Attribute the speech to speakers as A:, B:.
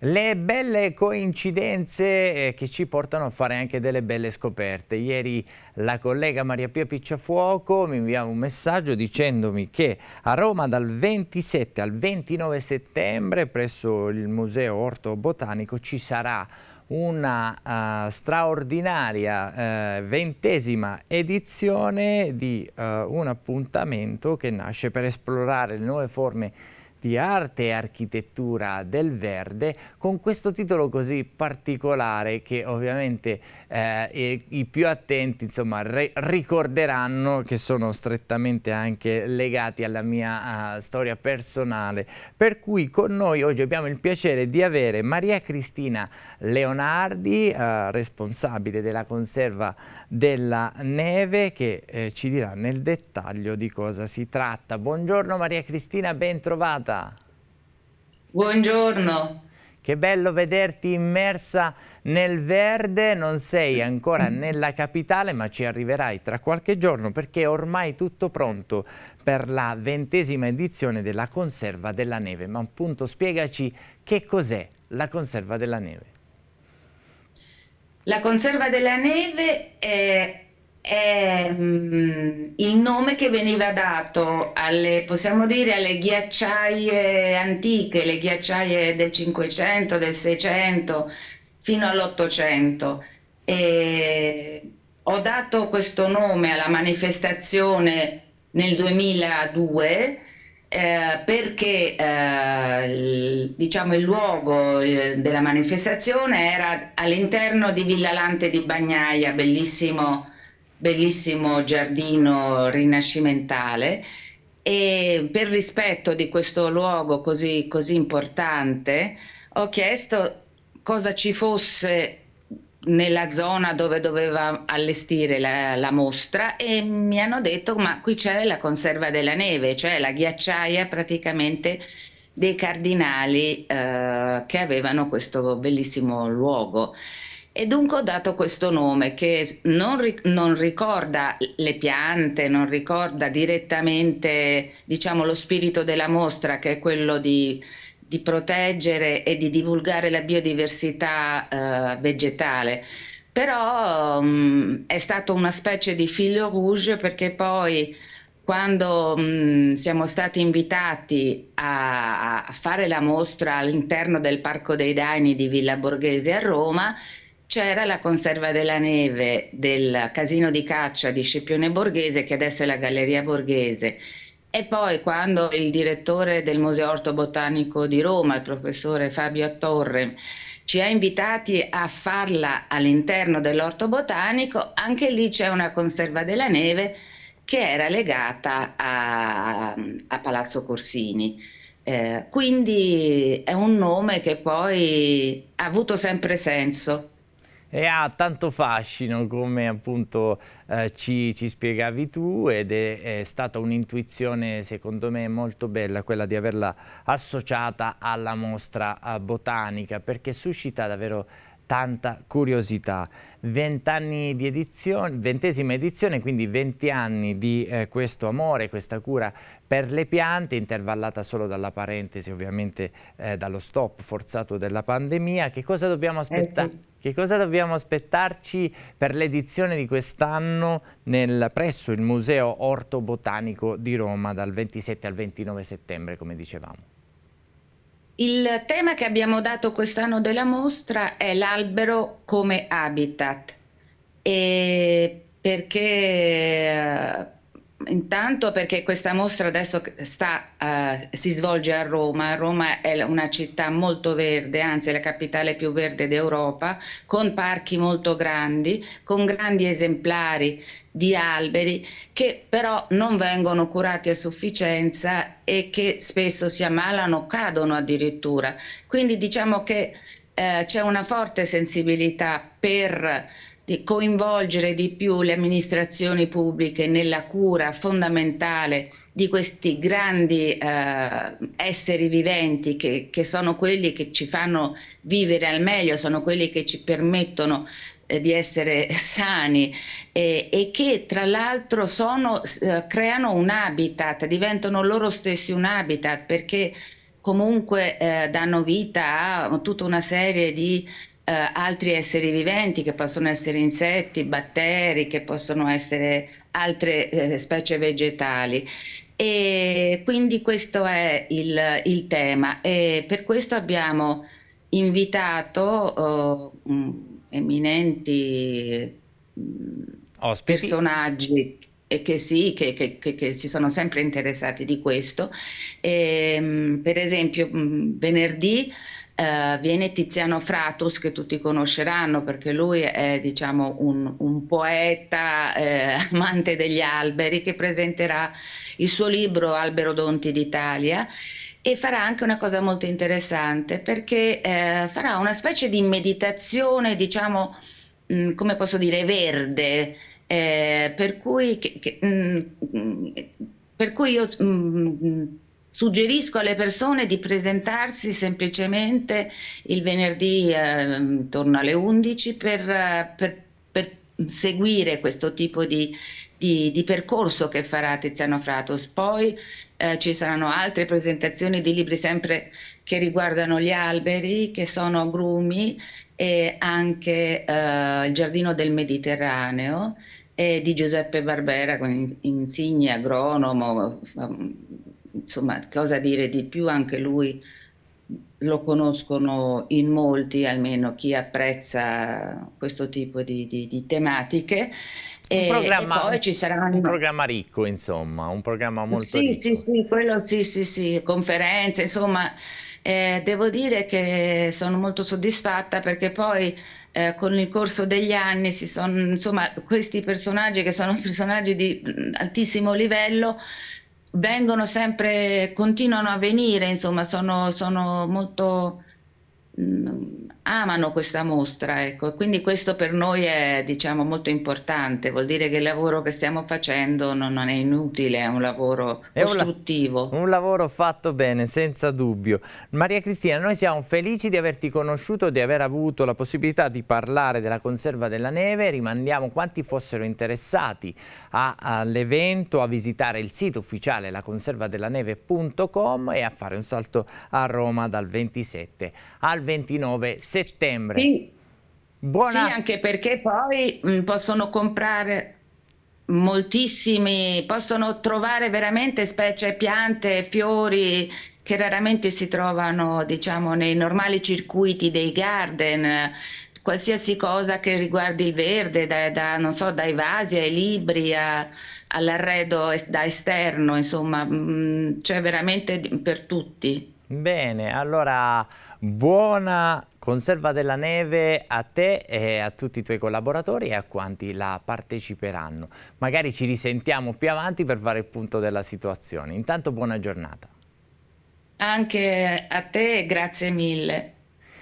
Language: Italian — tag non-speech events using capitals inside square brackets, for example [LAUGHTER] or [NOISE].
A: Le belle coincidenze eh, che ci portano a fare anche delle belle scoperte. Ieri la collega Maria Pia Picciafuoco mi invia un messaggio dicendomi che a Roma dal 27 al 29 settembre presso il Museo Orto Botanico ci sarà una uh, straordinaria uh, ventesima edizione di uh, un appuntamento che nasce per esplorare le nuove forme di di arte e architettura del verde con questo titolo così particolare che ovviamente eh, i più attenti insomma, ricorderanno che sono strettamente anche legati alla mia uh, storia personale per cui con noi oggi abbiamo il piacere di avere Maria Cristina Leonardi uh, responsabile della conserva della neve che eh, ci dirà nel dettaglio di cosa si tratta buongiorno Maria Cristina ben trovata trovata? Buongiorno. Che bello vederti immersa nel verde, non sei ancora [CLEARS THROAT] nella capitale ma ci arriverai tra qualche giorno perché è ormai tutto pronto per la ventesima edizione della conserva della neve. Ma appunto spiegaci che cos'è la conserva della neve.
B: La conserva della neve è è um, ehm, il nome che veniva dato alle, possiamo dire, alle ghiacciaie antiche, le ghiacciaie del 500, del 600 fino all'800. ho dato questo nome alla manifestazione nel 2002 eh, perché eh, il, diciamo, il luogo eh, della manifestazione era all'interno di Villa Lante di Bagnaia, bellissimo bellissimo giardino rinascimentale e per rispetto di questo luogo così, così importante ho chiesto cosa ci fosse nella zona dove doveva allestire la, la, mostra e mi hanno detto ma qui c'è la conserva della neve, cioè la ghiacciaia praticamente dei cardinali eh, che avevano questo bellissimo luogo. E dunque ho dato questo nome che non, ri- non ricorda le piante, non ricorda direttamente diciamo, lo spirito della mostra che è quello di, di proteggere e di divulgare la biodiversità eh, vegetale. Però mh, è stato una specie di filo rouge perché poi quando mh, siamo stati invitati a, a, fare la mostra all'interno del Parco dei Daini di Villa Borghese a Roma, c'era la conserva della neve del casino di caccia di Scipione Borghese, che adesso è la Galleria Borghese. E poi quando il direttore del Museo Orto Botanico di Roma, il professore Fabio Attorre, ci ha invitati a farla all'interno dell'orto botanico, anche lì c'è una conserva della neve che era legata a, a Palazzo Corsini. Eh, quindi è un nome che poi ha avuto sempre senso e ha tanto
A: fascino come appunto eh, ci, ci, spiegavi tu ed è, è stata un'intuizione secondo me molto bella quella di averla associata alla mostra eh, botanica perché suscita davvero tanta curiosità. 20 di edizione, ventesima edizione, quindi 20 anni di eh, questo amore, questa cura per le piante, intervallata solo dalla parentesi, ovviamente eh, dallo stop forzato della pandemia. Che cosa dobbiamo, eh, aspetta eh sì. che cosa dobbiamo aspettarci per l'edizione di quest'anno presso il Museo Orto Botanico di Roma dal 27 al 29 settembre, come dicevamo?
B: Il tema che abbiamo dato quest'anno della mostra è l'albero come habitat, perché Intanto perché questa mostra adesso sta, uh, si svolge a Roma, Roma è una città molto verde, anzi è la capitale più verde d'Europa, con parchi molto grandi, con grandi esemplari di alberi che però non vengono curati a sufficienza e che spesso si ammalano, cadono addirittura. Quindi diciamo che eh, c'è una forte sensibilità per di coinvolgere di più le amministrazioni pubbliche nella cura fondamentale di questi grandi eh, esseri viventi che, che, sono quelli che ci fanno vivere al meglio, sono quelli che ci permettono eh, di essere [LAUGHS] sani eh, e che tra l'altro eh, creano un habitat, diventano loro stessi un habitat perché comunque eh, danno vita a tutta una serie di eh, altri esseri viventi che possono essere insetti, batteri, che possono essere altre eh, specie vegetali. E quindi questo è il, il tema e per questo abbiamo invitato eh, eminenti mm, Ospiti. personaggi che, sì, che, che, che si sono sempre interessati di questo. E, ehm, per esempio, mm, venerdì eh, viene Tiziano Fratus che tutti conosceranno perché lui è diciamo, un, un, poeta eh, [LAUGHS] amante degli alberi che presenterà il suo libro Alberodonti d'Italia e farà anche una cosa molto interessante perché eh, farà una specie di meditazione, diciamo, mh, mm, come posso dire, verde, eh, per cui, che, che, mh, mm, mm, per cui io mh, Suggerisco alle persone di presentarsi semplicemente il venerdì eh, intorno alle 11 per, per, per seguire questo tipo di, di, di, percorso che farà Tiziano Fratos. Poi eh, ci saranno altre presentazioni di libri sempre che riguardano gli alberi, che sono grumi e anche eh, il giardino del Mediterraneo eh, di Giuseppe Barbera, insigne agronomo, insomma, cosa dire di più, anche lui lo conoscono in molti, almeno chi apprezza questo tipo di, di, di tematiche. E, e, poi ci
A: saranno... Un programma ricco, insomma, un programma molto sì, ricco.
B: Sì, sì, quello sì, sì, sì, conferenze, insomma, eh, devo dire che sono molto soddisfatta perché poi eh, con il corso degli anni si sono, insomma, questi personaggi che sono personaggi di altissimo livello vengono sempre, continuano a venire, insomma, sono, sono molto amano questa mostra, ecco. quindi questo per noi è diciamo, molto importante, vuol dire che il lavoro che stiamo facendo non, non è inutile, è un lavoro è costruttivo.
A: Un, la un, lavoro fatto bene, senza dubbio. Maria Cristina, noi siamo felici di averti conosciuto, di aver avuto la possibilità di parlare della conserva della neve, rimandiamo quanti fossero interessati all'evento, a visitare il sito ufficiale laconservadellaneve.com e a fare un salto a Roma dal 27 al 29 settembre. Sì,
B: Buona... sì anche perché poi possono comprare moltissimi, possono trovare veramente specie, piante, fiori che raramente si trovano diciamo, nei normali circuiti dei garden, qualsiasi cosa che riguardi il verde, da, da, so, dai vasi ai libri a, all'arredo es, da esterno, insomma, c'è cioè veramente per tutti.
A: Bene, allora Buona conserva della neve a te e a tutti i tuoi collaboratori e a quanti la parteciperanno. Magari ci risentiamo più avanti per fare il punto della situazione. Intanto buona giornata.
B: Anche a te, grazie mille.